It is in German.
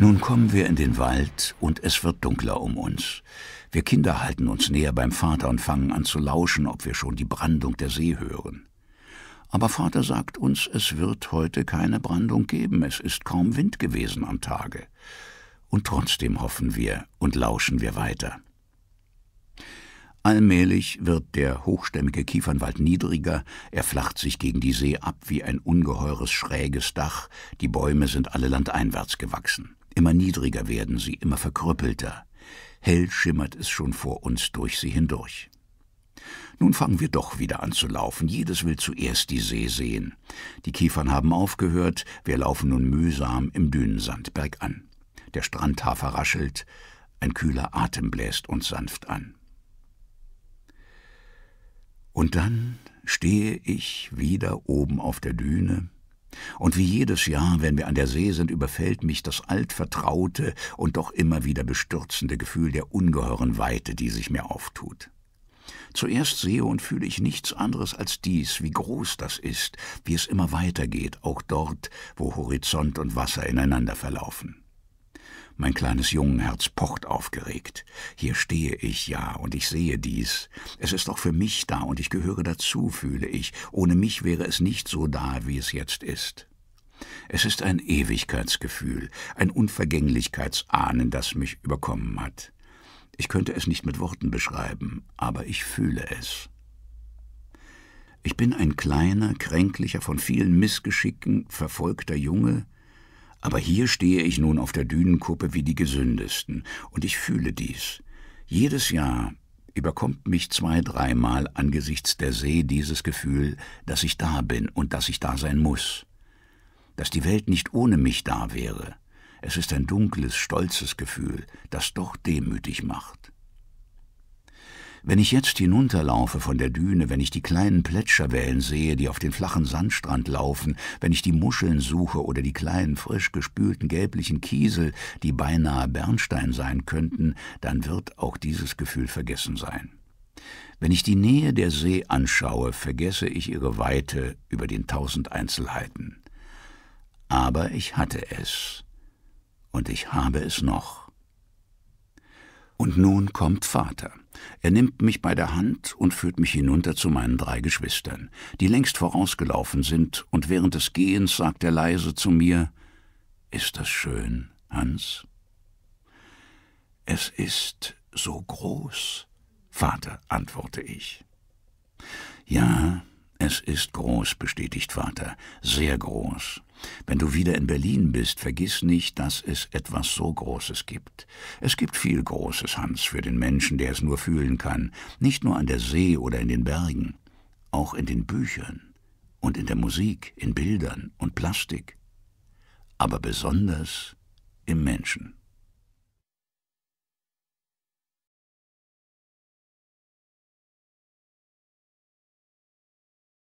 Nun kommen wir in den Wald und es wird dunkler um uns. Wir Kinder halten uns näher beim Vater und fangen an zu lauschen, ob wir schon die Brandung der See hören. Aber Vater sagt uns, es wird heute keine Brandung geben, es ist kaum Wind gewesen am Tage. Und trotzdem hoffen wir und lauschen wir weiter. Allmählich wird der hochstämmige Kiefernwald niedriger, er flacht sich gegen die See ab wie ein ungeheures schräges Dach, die Bäume sind alle landeinwärts gewachsen. Immer niedriger werden sie, immer verkrüppelter. Hell schimmert es schon vor uns durch sie hindurch. Nun fangen wir doch wieder an zu laufen. Jedes will zuerst die See sehen. Die Kiefern haben aufgehört, wir laufen nun mühsam im Dünensand an. Der Strandhafer raschelt, ein kühler Atem bläst uns sanft an. Und dann stehe ich wieder oben auf der Düne, und wie jedes Jahr, wenn wir an der See sind, überfällt mich das altvertraute und doch immer wieder bestürzende Gefühl der ungeheuren Weite, die sich mir auftut. Zuerst sehe und fühle ich nichts anderes als dies, wie groß das ist, wie es immer weitergeht, auch dort, wo Horizont und Wasser ineinander verlaufen. Mein kleines Jungenherz pocht aufgeregt. Hier stehe ich ja, und ich sehe dies. Es ist auch für mich da, und ich gehöre dazu, fühle ich. Ohne mich wäre es nicht so da, wie es jetzt ist. Es ist ein Ewigkeitsgefühl, ein Unvergänglichkeitsahnen, das mich überkommen hat. Ich könnte es nicht mit Worten beschreiben, aber ich fühle es. Ich bin ein kleiner, kränklicher, von vielen Missgeschicken verfolgter Junge, aber hier stehe ich nun auf der Dünenkuppe wie die Gesündesten, und ich fühle dies. Jedes Jahr überkommt mich zwei, dreimal angesichts der See dieses Gefühl, dass ich da bin und dass ich da sein muss. Dass die Welt nicht ohne mich da wäre. Es ist ein dunkles, stolzes Gefühl, das doch demütig macht. Wenn ich jetzt hinunterlaufe von der Düne, wenn ich die kleinen Plätscherwellen sehe, die auf den flachen Sandstrand laufen, wenn ich die Muscheln suche oder die kleinen frisch gespülten gelblichen Kiesel, die beinahe Bernstein sein könnten, dann wird auch dieses Gefühl vergessen sein. Wenn ich die Nähe der See anschaue, vergesse ich ihre Weite über den tausend Einzelheiten. Aber ich hatte es. Und ich habe es noch. Und nun kommt Vater. Er nimmt mich bei der Hand und führt mich hinunter zu meinen drei Geschwistern, die längst vorausgelaufen sind, und während des Gehens sagt er leise zu mir Ist das schön, Hans? Es ist so groß, Vater, antworte ich. Ja, es ist groß, bestätigt Vater, sehr groß. Wenn du wieder in Berlin bist, vergiss nicht, dass es etwas so Großes gibt. Es gibt viel Großes, Hans, für den Menschen, der es nur fühlen kann, nicht nur an der See oder in den Bergen, auch in den Büchern und in der Musik, in Bildern und Plastik, aber besonders im Menschen.